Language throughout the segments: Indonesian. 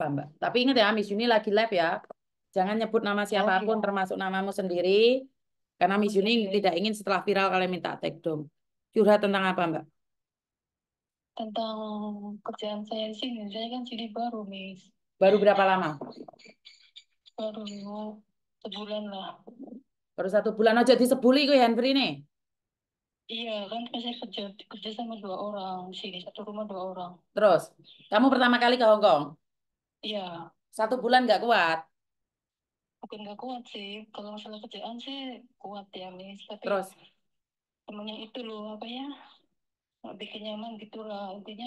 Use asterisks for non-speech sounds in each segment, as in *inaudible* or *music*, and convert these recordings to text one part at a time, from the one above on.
apa Mbak. Tapi ingat ya, Miss Yuni lagi live ya. Jangan nyebut nama oh, siapapun, okay. Iya. termasuk namamu sendiri. Karena Miss Yuni tidak ingin setelah viral kalian minta take down. Curhat tentang apa Mbak? Tentang kerjaan saya di sini. Saya kan jadi baru, Miss. Baru berapa lama? Baru sebulan lah. Baru satu bulan aja sebuli kok Henry nih. Iya kan saya kerja kerja sama dua orang di sini satu rumah dua orang. Terus kamu pertama kali ke Hong Kong? Iya, Satu bulan nggak kuat. bukan nggak kuat sih. Kalau masalah kerjaan sih kuat ya, Miss. Tapi Terus, temennya itu loh, apa ya, nggak bikin nyaman gitu lah. Intinya,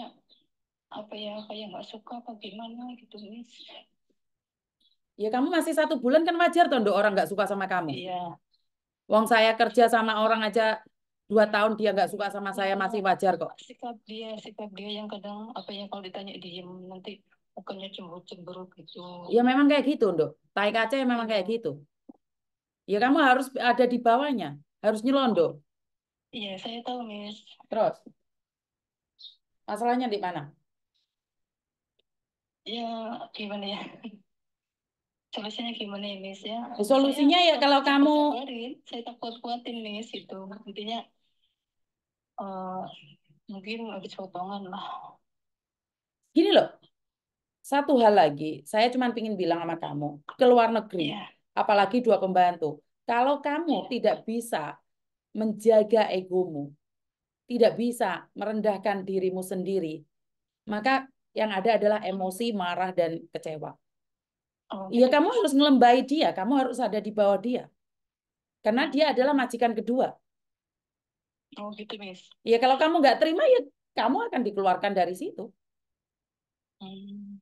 apa ya, apa yang nggak suka apa gimana gitu, Miss. ya kamu masih satu bulan kan wajar tuh orang nggak suka sama kamu. Iya, Wong saya kerja sama orang aja dua tahun dia nggak suka sama saya iya. masih wajar kok. sikap dia, sikap dia yang kadang, apa yang kalau ditanya diem, nanti bukannya cemburu-cemburu gitu. Ya memang kayak gitu, dok Tai kaca ya memang kayak gitu. Ya kamu harus ada di bawahnya, harus nyelondok. Iya, saya tahu, Miss. Terus. Masalahnya di mana? Ya, gimana ya? Solusinya gimana ya, Miss ya? ya solusinya saya ya kalau takut kamu sabarin, saya takut kuatin, Miss itu. Intinya uh, mungkin habis potongan lah. Gini loh, satu hal lagi, saya cuma ingin bilang sama kamu, ke luar negeri, yeah. apalagi dua pembantu. Kalau kamu yeah. tidak bisa menjaga egomu, tidak bisa merendahkan dirimu sendiri, maka yang ada adalah emosi, marah, dan kecewa. Oh, ya kamu harus ngelembai dia, kamu harus ada di bawah dia. Karena dia adalah majikan kedua. Oh gitu, Miss. Ya kalau kamu nggak terima, ya kamu akan dikeluarkan dari situ. Hmm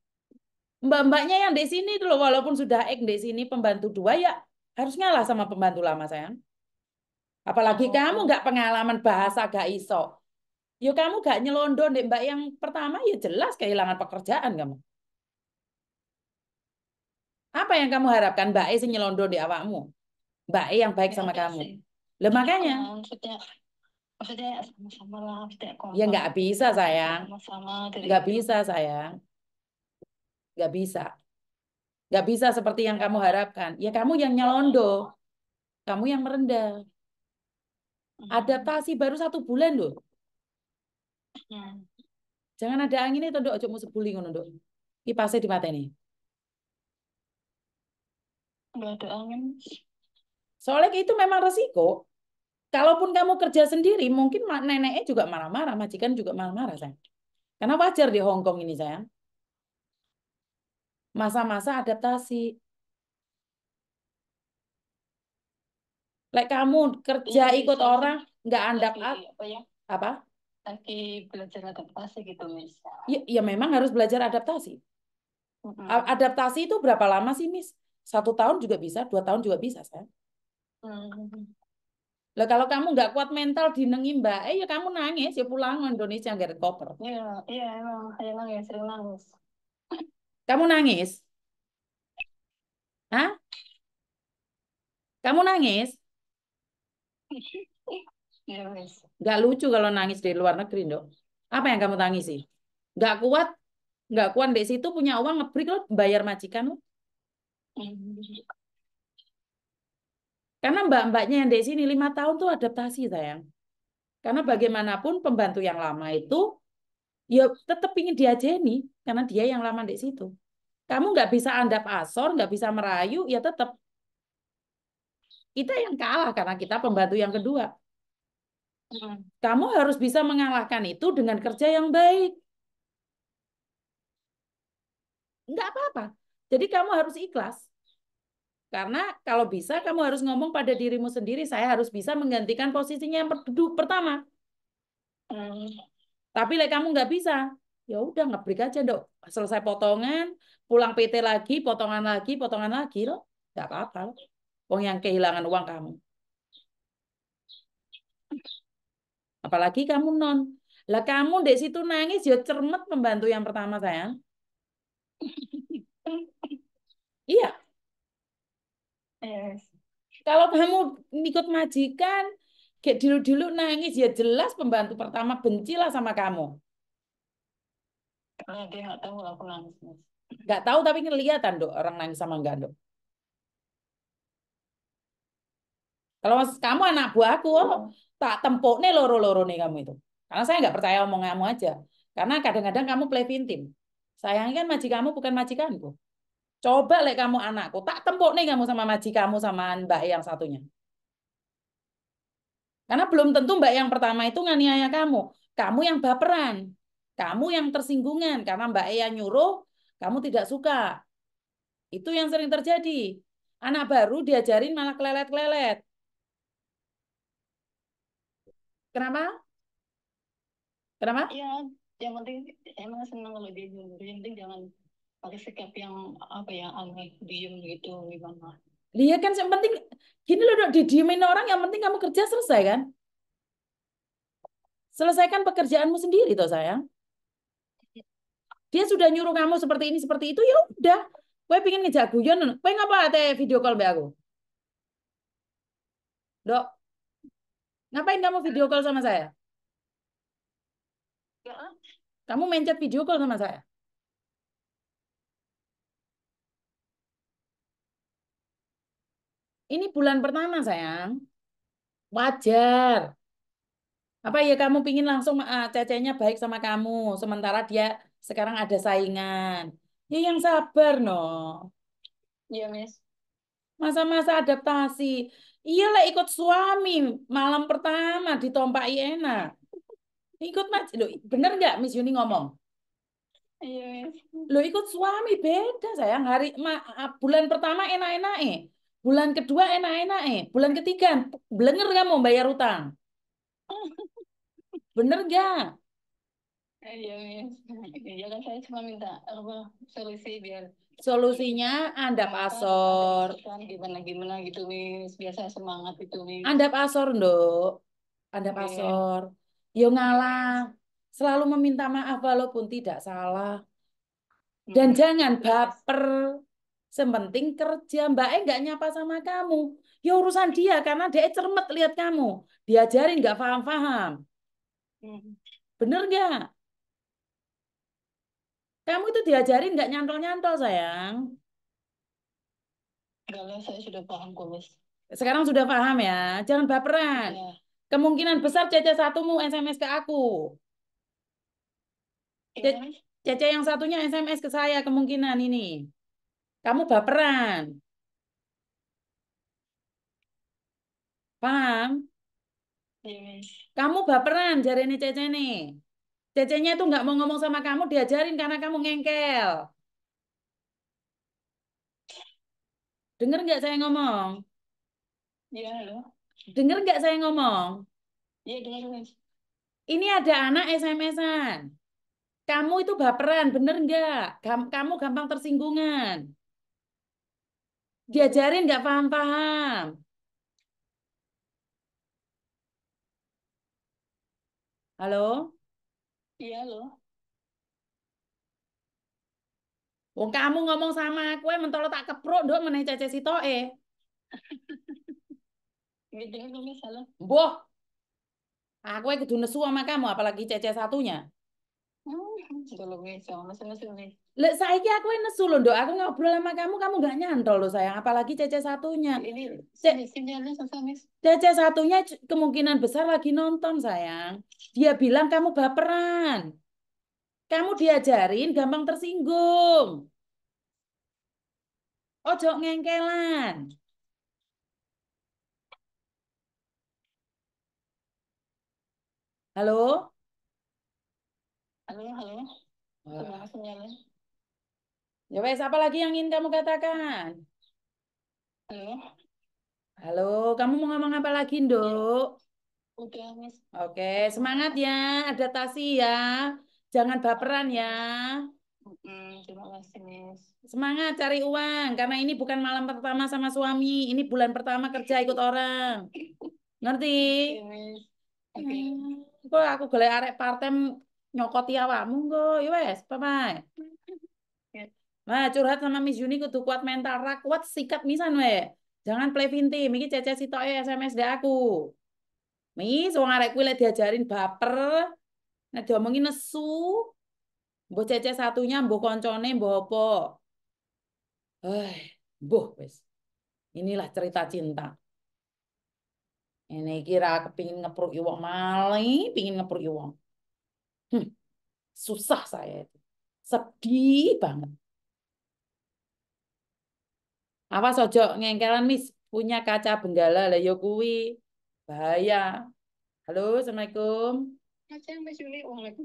mbak-mbaknya yang di sini dulu walaupun sudah ek di sini pembantu dua ya harus ngalah sama pembantu lama sayang. Apalagi oh. kamu nggak pengalaman bahasa gak iso. yuk kamu gak nyelondon deh mbak yang pertama ya jelas kehilangan pekerjaan kamu. Apa yang kamu harapkan mbak E sih nyelondon di awakmu? Mbak E yang baik ya sama kamu. Lah makanya. Maksudnya, Ya nggak bisa gitu, sayang. Nggak bisa sayang gak bisa. gak bisa seperti yang kamu harapkan. Ya kamu yang nyelondo. Kamu yang merendah. Hmm. Adaptasi baru satu bulan loh. Hmm. Jangan ada anginnya itu dok, ojo sebuli ngono dok. Kipasnya di mata ini. Nggak ada angin. Soalnya itu memang resiko. Kalaupun kamu kerja sendiri, mungkin neneknya juga marah-marah, majikan juga marah-marah sayang. Karena wajar di Hongkong ini sayang masa-masa adaptasi. like kamu kerja iya, ikut iya, orang nggak iya, andap apa ya? Apa? Lagi belajar adaptasi gitu misalnya. Ya, ya memang harus belajar adaptasi. Mm -hmm. Adaptasi itu berapa lama sih mis Satu tahun juga bisa, dua tahun juga bisa, saya. Mm -hmm. Lah kalau kamu nggak kuat mental nengi mbak, eh ya kamu nangis ya pulang ke Indonesia nggak ada koper. Iya, iya emang saya nangis, sering nangis. Kamu nangis? Hah? Kamu nangis? Gak lucu kalau nangis di luar negeri, dok. Apa yang kamu tangisi? Gak kuat, gak kuat di situ punya uang ngebrik lo bayar majikan lo. Karena mbak-mbaknya yang di sini lima tahun tuh adaptasi sayang. Karena bagaimanapun pembantu yang lama itu ya tetap ingin diajeni karena dia yang lama di situ. Kamu nggak bisa andap asor, nggak bisa merayu, ya tetap kita yang kalah karena kita pembantu yang kedua. Hmm. Kamu harus bisa mengalahkan itu dengan kerja yang baik. Nggak apa-apa. Jadi kamu harus ikhlas. Karena kalau bisa kamu harus ngomong pada dirimu sendiri, saya harus bisa menggantikan posisinya yang pertama. Hmm. Tapi like, kamu nggak bisa, ya udah ngebrik aja dok selesai potongan pulang PT lagi potongan lagi potongan lagi loh nggak apa-apa uang yang kehilangan uang kamu apalagi kamu non lah kamu di situ nangis ya cermet pembantu yang pertama saya iya yes. kalau kamu ikut majikan kayak dulu-dulu nangis ya jelas pembantu pertama bencilah sama kamu Nah, dia nggak tahu aku nangis. Nggak tahu tapi kelihatan dok orang nangis sama enggak dok. Kalau mas kamu anak buahku, oh, hmm. tak tempok nih loro-loro nih kamu itu. Karena saya nggak percaya omong kamu aja. Karena kadang-kadang kamu play tim. Sayangnya kan majikanmu bukan majikanku. Coba lek kamu anakku, tak tempok nih kamu sama majikanmu sama mbak yang satunya. Karena belum tentu mbak yang pertama itu nganiaya kamu. Kamu yang baperan. Kamu yang tersinggungan karena Mbak Ea nyuruh, kamu tidak suka. Itu yang sering terjadi. Anak baru diajarin malah kelelet-kelelet. Kenapa? Kenapa? Ya, yang penting emang senang kalau dia nyuruh. Yang penting jangan pakai sikap yang apa ya aneh, diem gitu gimana. lihat kan yang penting gini loh dok didiemin orang yang penting kamu kerja selesai kan selesaikan pekerjaanmu sendiri toh sayang dia sudah nyuruh kamu seperti ini seperti itu ya udah gue pingin ngejak guyon gue ngapa teh video call mbak aku dok ngapain kamu video call sama saya Kamu ya. kamu mencet video call sama saya ini bulan pertama sayang wajar apa ya kamu pingin langsung eh, cecenya baik sama kamu sementara dia sekarang ada saingan. Ya yang sabar, no. Iya, Miss. Masa-masa adaptasi. Iyalah ikut suami malam pertama di tompak iena Ikut mas, lo bener nggak Miss Yuni ngomong? Iya, Miss. Lo ikut suami beda sayang. Hari ma, bulan pertama enak-enak eh. Bulan kedua enak-enak eh. Bulan ketiga belenger kamu bayar utang. *laughs* Bener nggak? Iya iya. iya, iya kan saya cuma minta apa solusi biar solusinya andap asor. Gimana gimana gitu mis biasa semangat itu mis. Andap asor dok, andap okay. Iya. asor. Yo ngalah, selalu meminta maaf walaupun tidak salah. Dan hmm. jangan baper. Sementing kerja, Mbak E nggak nyapa sama kamu. Ya urusan dia karena dia cermet lihat kamu. Diajarin nggak paham-paham. Hmm. Bener kamu itu diajarin nggak nyantol-nyantol, sayang? Kalau saya sudah paham kok, Sekarang sudah paham ya. Jangan baperan. Ya. Kemungkinan besar Cece satumu SMS ke aku. Ya. Cece yang satunya SMS ke saya kemungkinan ini. Kamu baperan. Paham? Ya, Kamu baperan, jari ini Cece nih. Cecenya itu nggak mau ngomong sama kamu, diajarin karena kamu ngengkel. Dengar nggak saya ngomong? Iya, halo. Dengar nggak saya ngomong? Iya, dengar, Ini ada anak SMS-an. Kamu itu baperan, bener nggak? Kamu gampang tersinggungan. Diajarin nggak paham-paham. Halo? Iya loh. Wong kamu ngomong sama aku, mentolo tak keprok dok meneh cece sitoe. Gitu salah. Boh. Aku kudu nesu sama kamu apalagi cece satunya. Hmm, sulunge gitu Lek ya, saiki aku nesu sulung do, Aku ngobrol sama kamu, kamu gak nyantol loh sayang, apalagi cece satunya. Ini Cece satunya kemungkinan besar lagi nonton, sayang. Dia bilang kamu baperan. Kamu diajarin gampang tersinggung. Ojo ngengkelan. Halo? Halo, halo. semangat Ya wes, apa lagi yang ingin kamu katakan? Halo. Halo, kamu mau ngomong apa lagi, ya. Nduk? oke Miss. Oke, semangat ya, adaptasi ya. Jangan baperan ya. Terima kasih, Semangat cari uang, karena ini bukan malam pertama sama suami. Ini bulan pertama kerja ikut orang. Ngerti? Oke, okay. Hmm, kok aku golek arek partem nyokoti awakmu munggo ya wes bye *laughs* ya. Wah, curhat sama Miss Juni kudu kuat mental rak kuat sikat misan we. Jangan play vintim, iki cece sitoke SMS deh aku. Miss, wong arek kuwi diajarin baper, nek diomongi nesu, mbok cece satunya, mbok koncone, mbok apa. Eh, mbok wis. Inilah cerita cinta. Ini kira kepingin ngepruki wong mali, pingin ngepruki wong. Susah saya itu. Sedih banget. apa sojo ngengkelan mis punya kaca benggala lah yo ya kuwi. Bahaya. Halo, Assalamualaikum. Assalamualaikum.